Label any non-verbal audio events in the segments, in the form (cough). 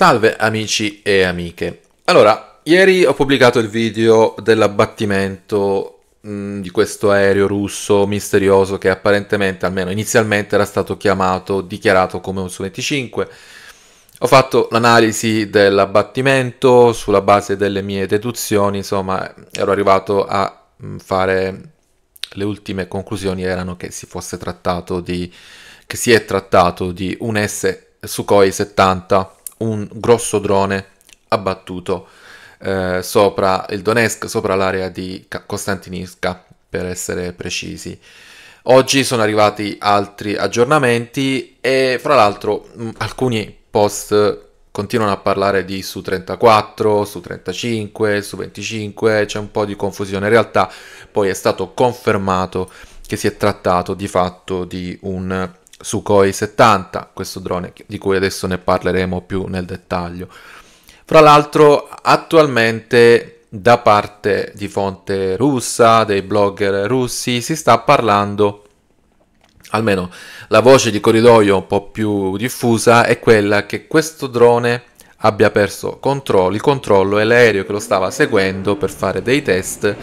Salve amici e amiche. Allora, ieri ho pubblicato il video dell'abbattimento mm, di questo aereo russo misterioso che apparentemente, almeno inizialmente, era stato chiamato, dichiarato come un Su-25. Ho fatto l'analisi dell'abbattimento sulla base delle mie deduzioni, insomma, ero arrivato a mm, fare le ultime conclusioni erano che si fosse trattato di che si è trattato di un S Sukhoi 70 un grosso drone abbattuto eh, sopra il Donetsk, sopra l'area di Costantinivka, per essere precisi. Oggi sono arrivati altri aggiornamenti e fra l'altro alcuni post continuano a parlare di su 34, su 35, su 25, c'è un po' di confusione. In realtà poi è stato confermato che si è trattato di fatto di un Sukhoi 70, questo drone di cui adesso ne parleremo più nel dettaglio. Fra l'altro attualmente da parte di fonte russa, dei blogger russi, si sta parlando, almeno la voce di corridoio un po' più diffusa è quella che questo drone abbia perso controllo, il controllo e l'aereo che lo stava seguendo per fare dei test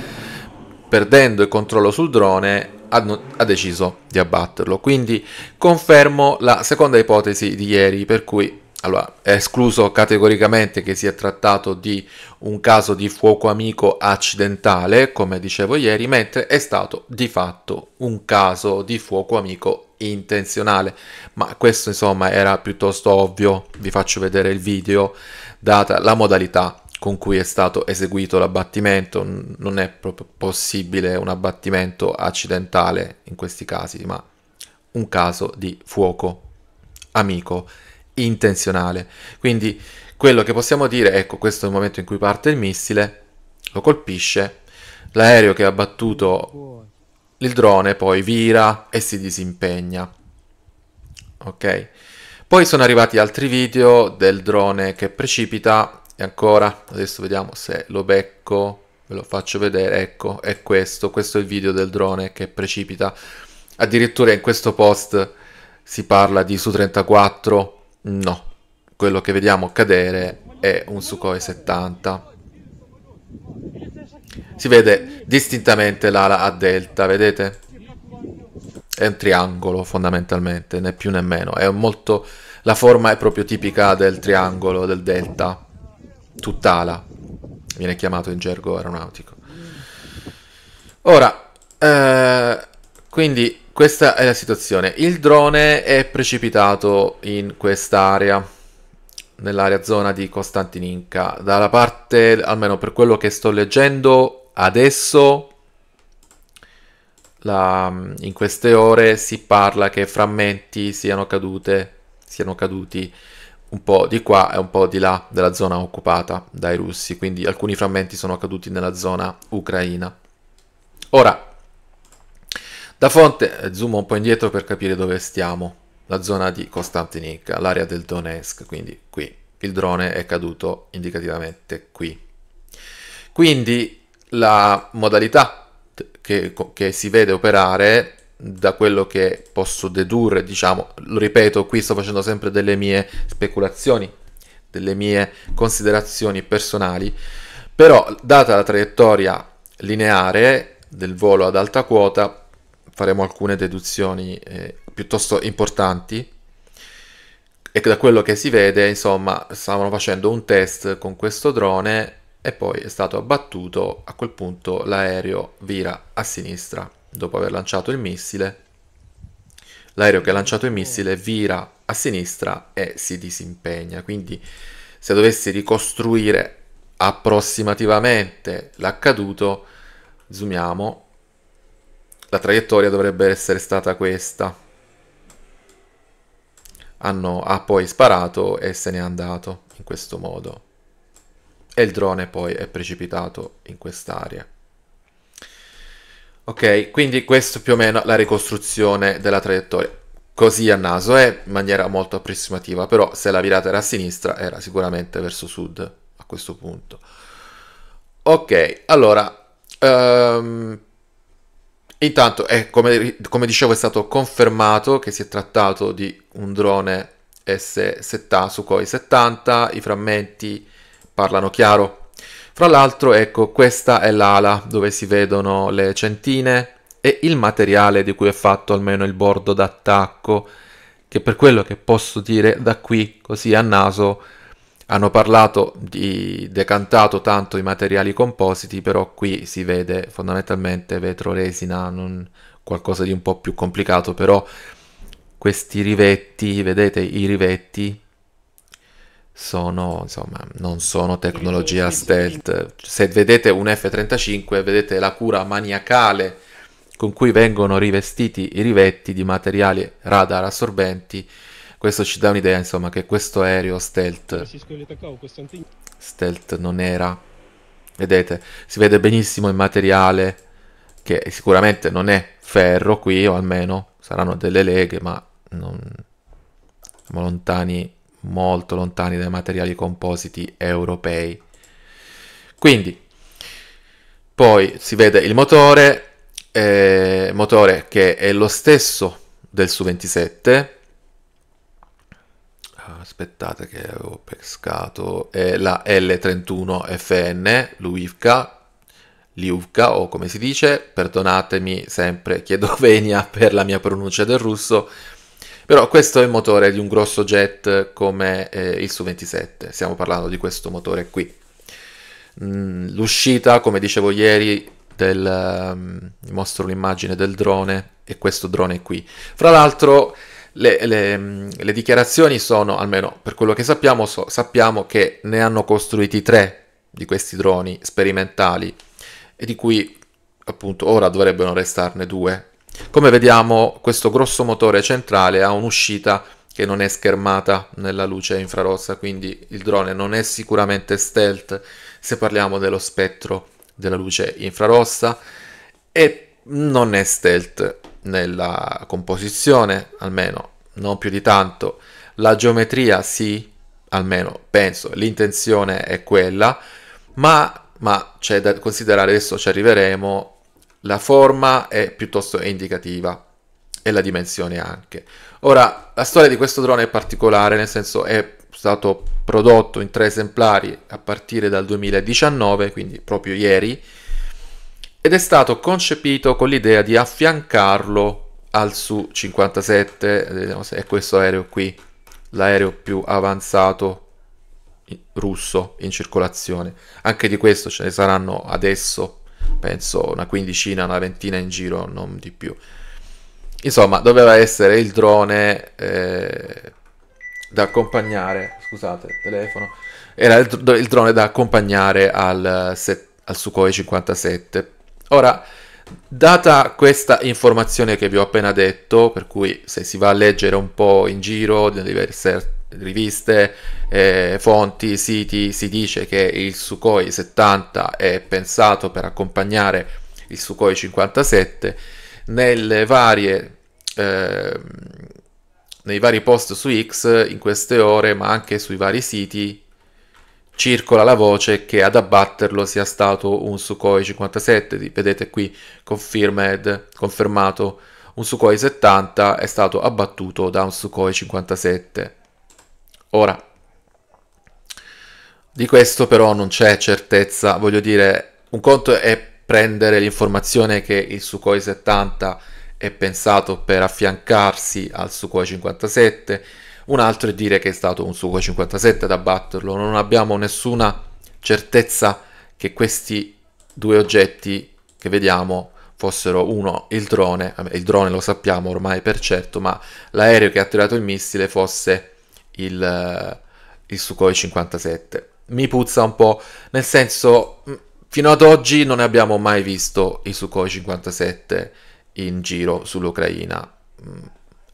perdendo il controllo sul drone, ha, deciso di abbatterlo. Quindi confermo la seconda ipotesi di ieri, per cui allora, è escluso categoricamente che si è trattato di un caso di fuoco amico accidentale, come dicevo ieri, mentre è stato di fatto un caso di fuoco amico intenzionale. Ma questo insomma era piuttosto ovvio, vi faccio vedere il video, data la modalità con cui è stato eseguito l'abbattimento, non è proprio possibile un abbattimento accidentale in questi casi, ma un caso di fuoco amico intenzionale. Quindi quello che possiamo dire, ecco, questo è il momento in cui parte il missile, lo colpisce, l'aereo che ha battuto il drone poi vira e si disimpegna. Ok? Poi sono arrivati altri video del drone che precipita e ancora adesso vediamo se lo becco ve lo faccio vedere ecco è questo questo è il video del drone che precipita addirittura in questo post si parla di su 34 no quello che vediamo cadere è un Sukhoi 70 si vede distintamente l'ala a delta vedete è un triangolo fondamentalmente né più né meno è molto la forma è proprio tipica del triangolo del delta tutt'ala, viene chiamato in gergo aeronautico. Ora, eh, quindi questa è la situazione. Il drone è precipitato in quest'area, nell'area zona di Costantininca, Dalla parte, almeno per quello che sto leggendo adesso, la, in queste ore si parla che frammenti siano cadute, siano caduti un po' di qua e un po' di là della zona occupata dai russi, quindi alcuni frammenti sono caduti nella zona ucraina. Ora, da fonte, eh, zoom un po' indietro per capire dove stiamo, la zona di Kostantinica, l'area del Donetsk, quindi qui. Il drone è caduto indicativamente qui. Quindi la modalità che, che si vede operare da quello che posso dedurre, diciamo, lo ripeto, qui sto facendo sempre delle mie speculazioni, delle mie considerazioni personali, però data la traiettoria lineare del volo ad alta quota faremo alcune deduzioni eh, piuttosto importanti e da quello che si vede, insomma, stavano facendo un test con questo drone e poi è stato abbattuto, a quel punto l'aereo vira a sinistra dopo aver lanciato il missile, l'aereo che ha lanciato il missile vira a sinistra e si disimpegna. Quindi se dovessi ricostruire approssimativamente l'accaduto, zoomiamo, la traiettoria dovrebbe essere stata questa. Hanno, ha poi sparato e se n'è andato in questo modo. E il drone poi è precipitato in quest'area. Ok, quindi questo più o meno la ricostruzione della traiettoria. Così a naso è eh, in maniera molto approssimativa, però se la virata era a sinistra era sicuramente verso sud a questo punto. Ok, allora, um, intanto è eh, come, come, dicevo è stato confermato che si è trattato di un drone S70 Sukhoi 70, i frammenti parlano chiaro, fra l'altro, ecco, questa è l'ala dove si vedono le centine e il materiale di cui è fatto almeno il bordo d'attacco, che per quello che posso dire da qui, così a naso, hanno parlato di decantato tanto i materiali compositi, però qui si vede fondamentalmente vetro resina, non qualcosa di un po' più complicato, però questi rivetti, vedete i rivetti sono, insomma, non sono tecnologia stealth. Se vedete un F-35, vedete la cura maniacale con cui vengono rivestiti i rivetti di materiali radar assorbenti. Questo ci dà un'idea, insomma, che questo aereo stealth, stealth non era. Vedete, si vede benissimo il materiale, che sicuramente non è ferro qui, o almeno saranno delle leghe, ma non... Siamo lontani molto lontani dai materiali compositi europei. Quindi, poi si vede il motore, eh, motore che è lo stesso del su 27. Aspettate che avevo pescato eh, la L31FN, l'UIFCA, l'IUVCA o come si dice, perdonatemi sempre, chiedo (laughs) venia per la mia pronuncia del russo, però questo è il motore di un grosso jet come eh, il Su-27, stiamo parlando di questo motore qui. Mm, l'uscita, come dicevo ieri, del, um, mostro l'immagine del drone e questo drone qui. Fra l'altro le, le, le dichiarazioni sono, almeno per quello che sappiamo, so, sappiamo che ne hanno costruiti tre di questi droni sperimentali e di cui appunto ora dovrebbero restarne due come vediamo questo grosso motore centrale ha un'uscita che non è schermata nella luce infrarossa, quindi il drone non è sicuramente stealth se parliamo dello spettro della luce infrarossa e non è stealth nella composizione, almeno non più di tanto. La geometria sì, almeno penso, l'intenzione è quella, ma, ma c'è da considerare, adesso ci arriveremo, la forma è piuttosto indicativa e la dimensione anche. Ora, la storia di questo drone è particolare, nel senso è stato prodotto in tre esemplari a partire dal 2019, quindi proprio ieri, ed è stato concepito con l'idea di affiancarlo al Su-57, vediamo se è questo aereo qui, l'aereo più avanzato russo in circolazione. Anche di questo ce ne saranno adesso penso una quindicina, una ventina in giro, non di più. Insomma, doveva essere il drone eh, da accompagnare, scusate, telefono, era il, il drone da accompagnare al, set, al Sukhoi 57. Ora, Data questa informazione che vi ho appena detto, per cui se si va a leggere un po' in giro di diverse riviste, eh, fonti, siti, si dice che il Sukhoi 70 è pensato per accompagnare il Sukhoi 57 nelle varie, eh, nei vari post su X in queste ore, ma anche sui vari siti circola la voce che ad abbatterlo sia stato un Sukhoi 57, vedete qui confirmed, confermato, un Sukhoi 70 è stato abbattuto da un Sukhoi 57. Ora, di questo però non c'è certezza, voglio dire, un conto è prendere l'informazione che il Sukhoi 70 è pensato per affiancarsi al Sukhoi 57, un altro è dire che è stato un Sukhoi 57 ad abbatterlo, non abbiamo nessuna certezza che questi due oggetti che vediamo fossero uno il drone, il drone lo sappiamo ormai per certo, ma l'aereo che ha tirato il missile fosse il, eh, il Sukhoi 57. Mi puzza un po', nel senso, mm, fino ad oggi non ne abbiamo mai visto i Sukhoi 57 in giro sull'Ucraina.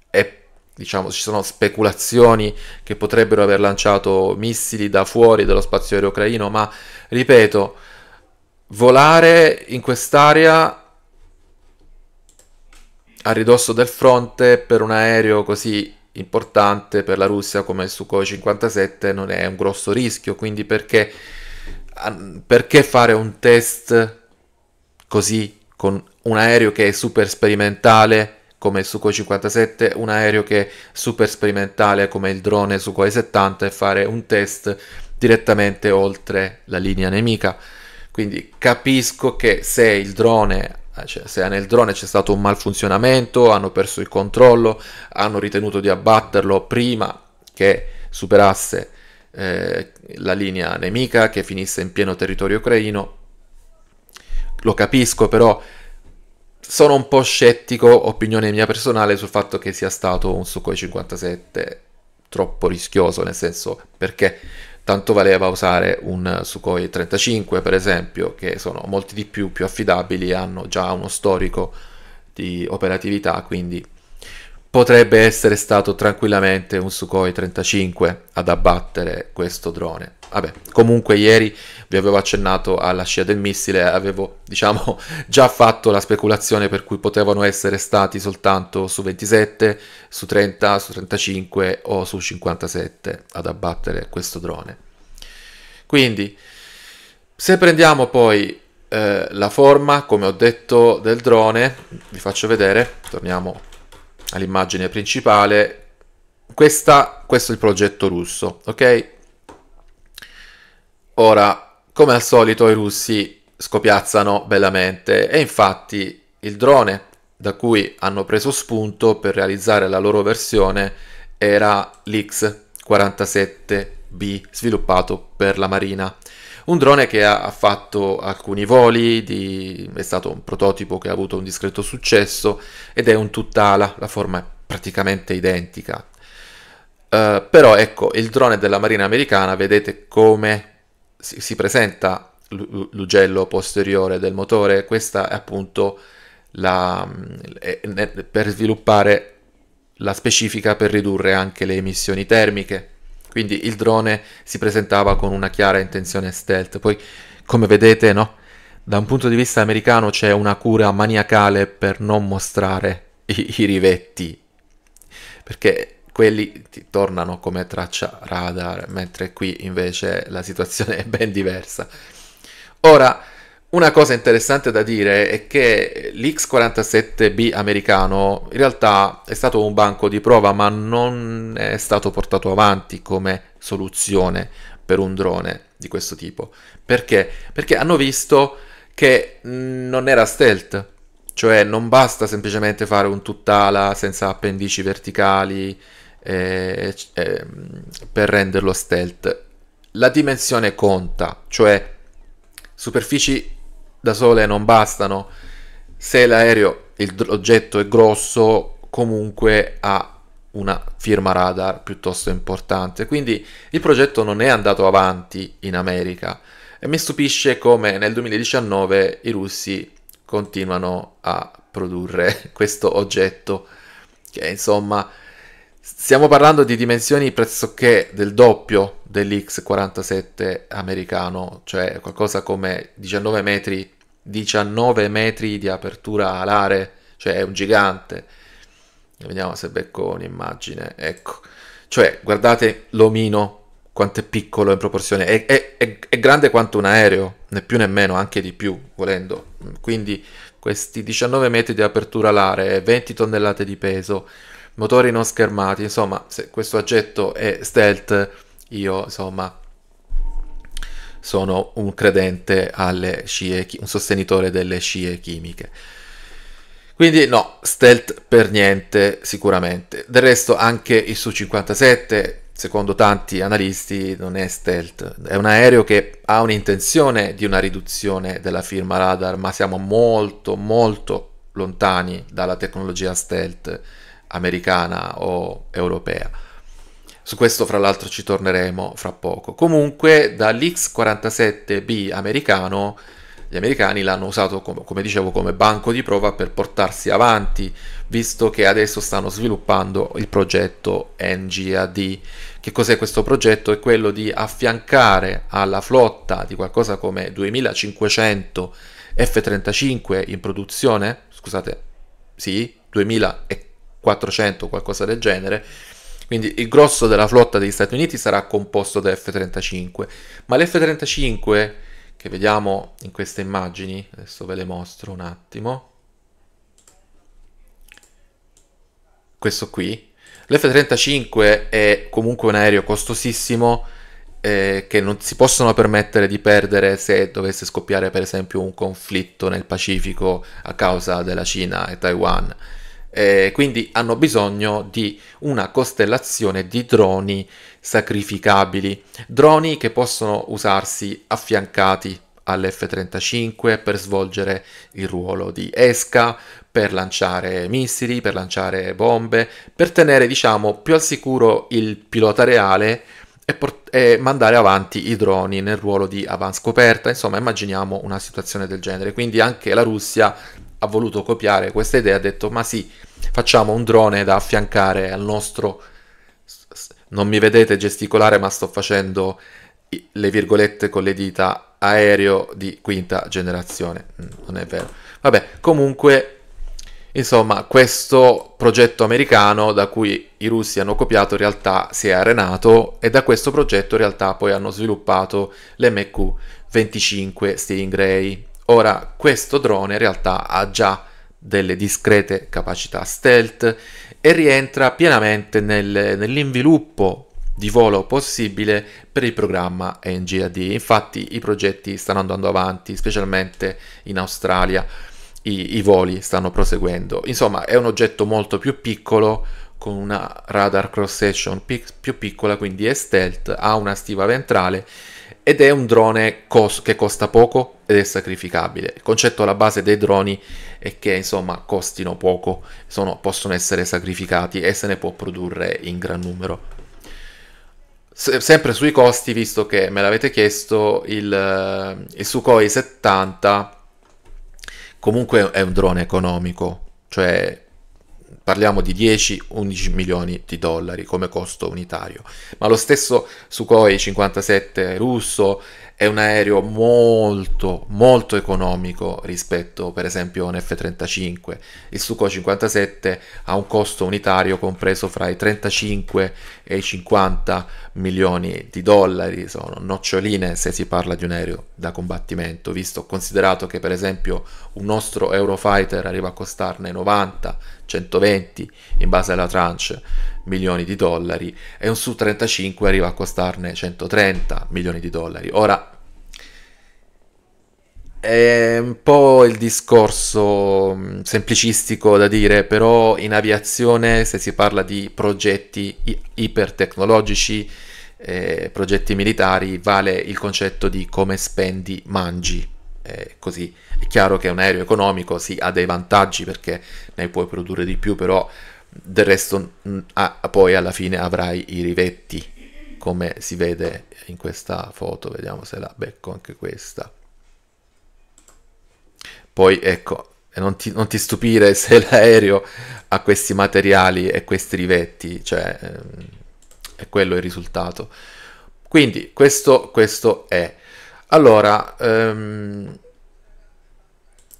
E, mm, diciamo, ci sono speculazioni che potrebbero aver lanciato missili da fuori dello spazio aereo ucraino, ma ripeto, volare in quest'area a ridosso del fronte per un aereo così importante per la Russia come il Sukhoi 57 non è un grosso rischio, quindi perché, perché fare un test così con un aereo che è super sperimentale come il Sukhoi 57, un aereo che è super sperimentale come il drone Sukhoi 70 e fare un test direttamente oltre la linea nemica. Quindi capisco che se il drone eh, cioè, se nel drone c'è stato un malfunzionamento, hanno perso il controllo, hanno ritenuto di abbatterlo prima che superasse eh, la linea nemica, che finisse in pieno territorio ucraino. Lo capisco, però sono un po' scettico, opinione mia personale, sul fatto che sia stato un Sukhoi 57 troppo rischioso, nel senso perché tanto valeva usare un Sukhoi 35 per esempio, che sono molti di più, più affidabili, e hanno già uno storico di operatività, quindi potrebbe essere stato tranquillamente un Sukhoi 35 ad abbattere questo drone. Vabbè, comunque ieri vi avevo accennato alla scia del missile, avevo diciamo (laughs) già fatto la speculazione per cui potevano essere stati soltanto su 27, su 30, su 35 o su 57 ad abbattere questo drone. Quindi, se prendiamo poi eh, la forma, come ho detto, del drone, vi faccio vedere, torniamo all'immagine principale, questa, questo è il progetto russo, ok? Ora, come al solito i russi scopiazzano bellamente e infatti il drone da cui hanno preso spunto per realizzare la loro versione era l'X47B sviluppato per la Marina un drone che ha, fatto alcuni voli, di, è stato un prototipo che ha avuto un discreto successo ed è un tutt'ala, la forma è praticamente identica. Uh, però ecco, il drone della Marina americana, vedete come si, si presenta l'ugello posteriore del motore, questa è appunto la, per sviluppare la specifica per ridurre anche le emissioni termiche. Quindi il drone si presentava con una chiara intenzione stealth. Poi, come vedete, no? da un punto di vista americano c'è una cura maniacale per non mostrare i, i rivetti, perché quelli ti tornano come traccia radar, mentre qui invece la situazione è ben diversa. Ora, una cosa interessante da dire è che l'X47B americano in realtà è stato un banco di prova ma non è stato portato avanti come soluzione per un drone di questo tipo. Perché? Perché hanno visto che mm, non era stealth, cioè non basta semplicemente fare un tutt'ala senza appendici verticali eh, eh, per renderlo stealth. La dimensione conta, cioè superfici da sole non bastano. Se l'aereo, l'oggetto è grosso, comunque ha una firma radar piuttosto importante. Quindi il progetto non è andato avanti in America e mi stupisce come nel 2019 i russi continuano a produrre (laughs) questo oggetto che insomma Stiamo parlando di dimensioni pressoché del doppio dell'X47 americano, cioè qualcosa come 19 metri, 19 metri di apertura alare, cioè è un gigante. Vediamo se becco un'immagine, ecco. Cioè, guardate l'omino, quanto è piccolo in proporzione, è, è, è, è grande quanto un aereo, né più né meno, anche di più, volendo. Quindi questi 19 metri di apertura alare, 20 tonnellate di peso, motori non schermati, insomma, se questo oggetto è stealth, io insomma sono un credente alle scie, un sostenitore delle scie chimiche. Quindi no, stealth per niente sicuramente. Del resto anche il Su-57, secondo tanti analisti, non è stealth. È un aereo che ha un'intenzione di una riduzione della firma radar, ma siamo molto molto lontani dalla tecnologia stealth americana o europea. Su questo fra l'altro ci torneremo fra poco. Comunque dall'X47B americano gli americani l'hanno usato come, come dicevo come banco di prova per portarsi avanti, visto che adesso stanno sviluppando il progetto NGAD. Che cos'è questo progetto? È quello di affiancare alla flotta di qualcosa come 2500 F-35 in produzione, scusate, sì, 2500 400 o qualcosa del genere. Quindi il grosso della flotta degli Stati Uniti sarà composto da F-35, ma l'F-35 che vediamo in queste immagini, adesso ve le mostro un attimo, questo qui, l'F-35 è comunque un aereo costosissimo eh, che non si possono permettere di perdere se dovesse scoppiare per esempio un conflitto nel Pacifico a causa della Cina e Taiwan eh, quindi hanno bisogno di una costellazione di droni sacrificabili, droni che possono usarsi affiancati all'F-35 per svolgere il ruolo di esca, per lanciare missili, per lanciare bombe, per tenere diciamo più al sicuro il pilota reale e, e, mandare avanti i droni nel ruolo di avanscoperta, insomma immaginiamo una situazione del genere, quindi anche la Russia ha voluto copiare questa idea, ha detto ma sì, facciamo un drone da affiancare al nostro... Non mi vedete gesticolare ma sto facendo le virgolette con le dita aereo di quinta generazione. Mm, non è vero. Vabbè, comunque, insomma, questo progetto americano da cui i russi hanno copiato in realtà si è arenato e da questo progetto in realtà poi hanno sviluppato l'MQ25 Stingray. Ora, questo drone in realtà ha già delle discrete capacità stealth e rientra pienamente nel, nell'inviluppo di volo possibile per il programma NGAD. Infatti i progetti stanno andando avanti, specialmente in Australia i, i voli stanno proseguendo. Insomma, è un oggetto molto più piccolo con una radar cross section più piccola, quindi è stealth, ha una stiva ventrale ed è un drone cos- che costa poco ed è sacrificabile. Il concetto alla base dei droni è che insomma costino poco, sono, possono essere sacrificati e se ne può produrre in gran numero. Se- sempre sui costi, visto che me l'avete chiesto, il, il Sukhoi 70 comunque è un drone economico, cioè parliamo di 10-11 milioni di dollari come costo unitario. Ma lo stesso Sukhoi 57 russo è un aereo molto molto economico rispetto per esempio a un F-35. Il Sukhoi 57 ha un costo unitario compreso fra i 35 e i 50 milioni di dollari, sono noccioline se si parla di un aereo da combattimento, visto considerato che per esempio un nostro Eurofighter arriva a costarne 90 120 in base alla tranche milioni di dollari e un su 35 arriva a costarne 130 milioni di dollari. Ora è un po' il discorso mm, semplicistico da dire, però in aviazione se si parla di progetti ipertecnologici, eh, progetti militari, vale il concetto di come spendi, mangi eh, così. È chiaro che un aereo economico sì, ha dei vantaggi perché ne puoi produrre di più, però del resto mh, mm, ah, poi alla fine avrai i rivetti come si vede in questa foto, vediamo se la becco anche questa. Poi ecco, non ti, non ti stupire se l'aereo ha questi materiali e questi rivetti, cioè ehm, è quello il risultato. Quindi questo, questo è. Allora, ehm,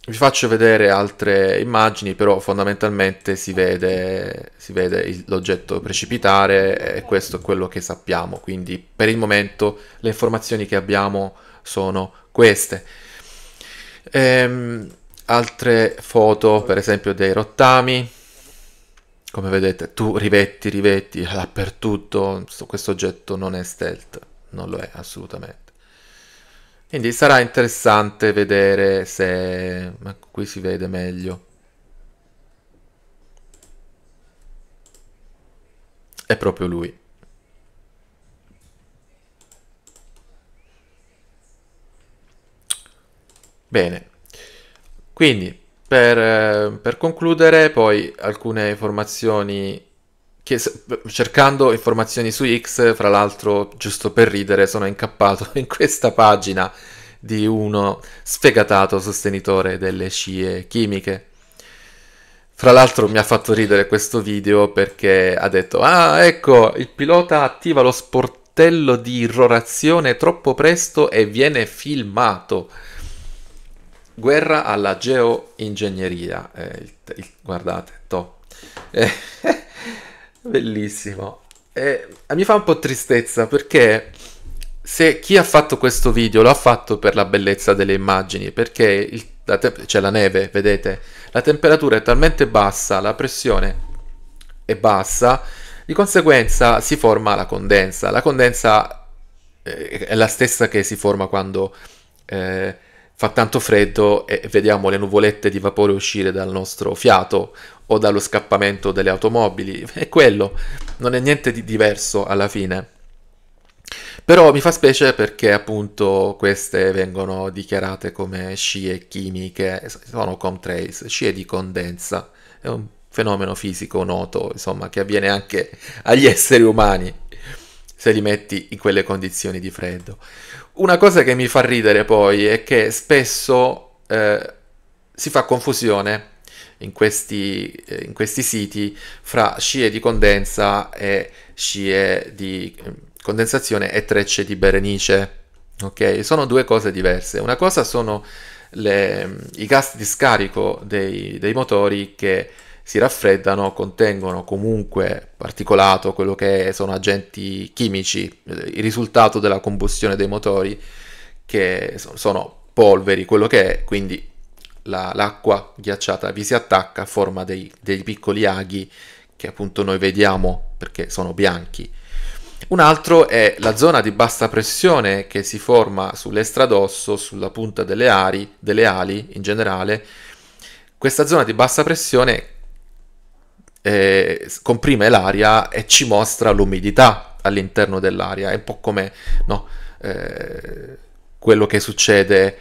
vi faccio vedere altre immagini, però fondamentalmente si vede, si vede l'oggetto precipitare e questo è quello che sappiamo, quindi per il momento le informazioni che abbiamo sono queste. Ehm, altre foto, per esempio dei rottami, come vedete tu rivetti, rivetti (laughs) dappertutto, questo oggetto non è stealth, non lo è assolutamente. Quindi sarà interessante vedere se... Ma qui si vede meglio. È proprio lui. Bene. Quindi, per, per concludere, poi alcune informazioni che cercando informazioni su X, fra l'altro, giusto per ridere, sono incappato (laughs) in questa pagina di uno sfegatato sostenitore delle scie chimiche. Fra l'altro mi ha fatto ridere questo video perché ha detto Ah, ecco, il pilota attiva lo sportello di irrorazione troppo presto e viene filmato. Guerra alla geoingegneria. Eh, il, il, guardate, to. Eh. (laughs) Bellissimo. E mi fa un po' tristezza perché se chi ha fatto questo video lo ha fatto per la bellezza delle immagini, perché il, la c'è la neve, vedete, la temperatura è talmente bassa, la pressione è bassa, di conseguenza si forma la condensa. La condensa eh, è la stessa che si forma quando eh, fa tanto freddo e vediamo le nuvolette di vapore uscire dal nostro fiato o dallo scappamento delle automobili. (laughs) È quello, non è niente di diverso alla fine. Però mi fa specie perché appunto queste vengono dichiarate come scie chimiche, sono contrails, scie di condensa. È un fenomeno fisico noto, insomma, che avviene anche agli esseri umani se li metti in quelle condizioni di freddo. Una cosa che mi fa ridere poi è che spesso eh, si fa confusione in questi, eh, in questi, siti fra scie di condensa e scie di ehm, condensazione e trecce di Berenice. Ok, sono due cose diverse. Una cosa sono le, mm, i gas di scarico dei, dei motori che si raffreddano contengono comunque particolato, quello che sono agenti chimici, eh, il risultato della combustione dei motori, che sono polveri, quello che è, quindi la, l'acqua ghiacciata vi si attacca, forma dei, dei piccoli aghi che appunto noi vediamo perché sono bianchi. Un altro è la zona di bassa pressione che si forma sull'estradosso, sulla punta delle, ari, delle ali in generale. Questa zona di bassa pressione eh, comprime l'aria e ci mostra l'umidità all'interno dell'aria. È un po' come no, eh, quello che succede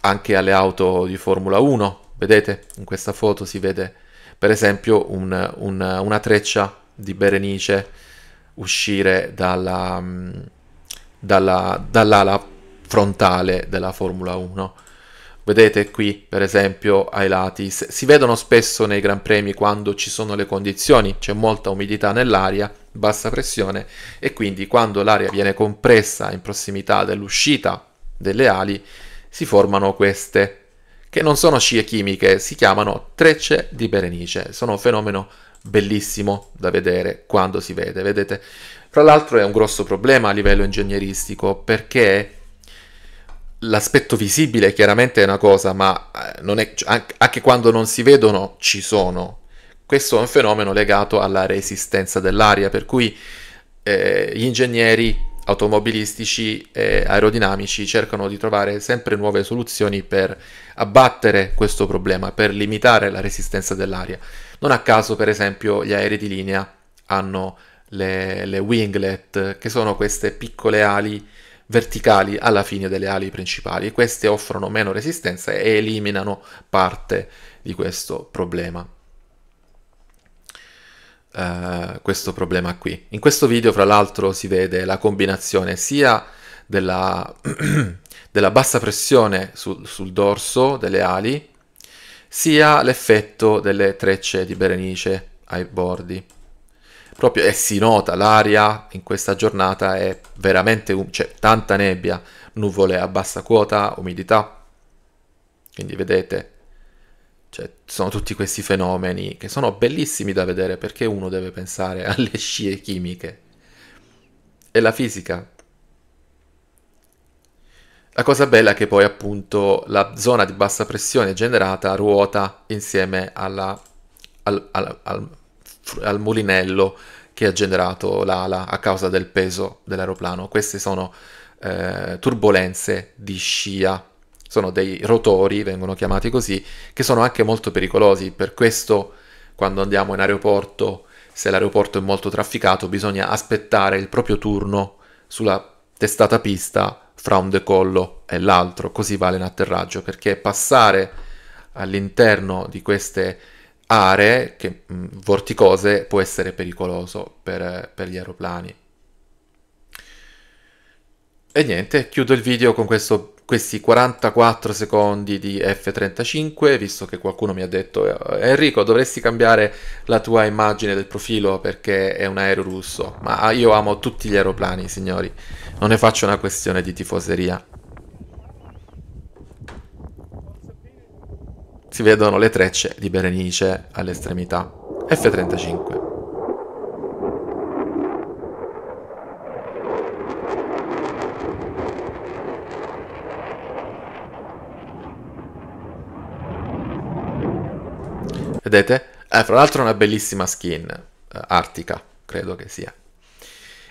anche alle auto di Formula 1. Vedete, in questa foto si vede per esempio un, un, una treccia di Berenice uscire dalla, mm, dalla, dall'ala frontale della Formula 1 Vedete qui, per esempio, ai lati. Si vedono spesso nei Gran Premi quando ci sono le condizioni, c'è molta umidità nell'aria, bassa pressione e quindi quando l'aria viene compressa in prossimità dell'uscita delle ali si formano queste, che non sono scie chimiche, si chiamano trecce di Berenice. Sono un fenomeno bellissimo da vedere quando si vede, vedete? Fra l'altro è un grosso problema a livello ingegneristico perché l'aspetto visibile chiaramente è una cosa, ma eh, è, cioè, anche quando non si vedono ci sono. Questo è un fenomeno legato alla resistenza dell'aria, per cui eh, gli ingegneri automobilistici e aerodinamici cercano di trovare sempre nuove soluzioni per abbattere questo problema, per limitare la resistenza dell'aria. Non a caso, per esempio, gli aerei di linea hanno le, le winglet, che sono queste piccole ali verticali alla fine delle ali principali e queste offrono meno resistenza e eliminano parte di questo problema. Uh, questo problema qui. In questo video, fra l'altro, si vede la combinazione sia della, (clears throat) della bassa pressione sul, sul dorso delle ali, sia l'effetto delle trecce di Berenice ai bordi proprio e eh, si nota l'aria in questa giornata è veramente um- c'è cioè, tanta nebbia, nuvole a bassa quota, umidità. Quindi vedete cioè, sono tutti questi fenomeni che sono bellissimi da vedere perché uno deve pensare (laughs) alle scie chimiche e la fisica. La cosa bella è che poi appunto la zona di bassa pressione generata ruota insieme alla, al, al, al al mulinello che ha generato l'ala a causa del peso dell'aeroplano. Queste sono eh, turbulenze di scia, sono dei rotori, vengono chiamati così, che sono anche molto pericolosi, per questo quando andiamo in aeroporto, se l'aeroporto è molto trafficato, bisogna aspettare il proprio turno sulla testata pista fra un decollo e l'altro, così vale atterraggio, perché passare all'interno di queste aree che, mh, mm, vorticose può essere pericoloso per, per gli aeroplani. E niente, chiudo il video con questo questi 44 secondi di F35, visto che qualcuno mi ha detto eh, Enrico dovresti cambiare la tua immagine del profilo perché è un aereo russo, ma ah, io amo tutti gli aeroplani signori, non ne faccio una questione di tifoseria. si vedono le trecce di Berenice all'estremità. F-35. Vedete? Eh, fra l'altro una bellissima skin, eh, artica, credo che sia.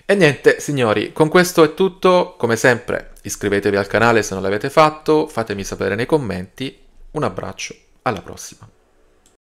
E niente, signori, con questo è tutto. Come sempre, iscrivetevi al canale se non l'avete fatto, fatemi sapere nei commenti. Un abbraccio alla prossima.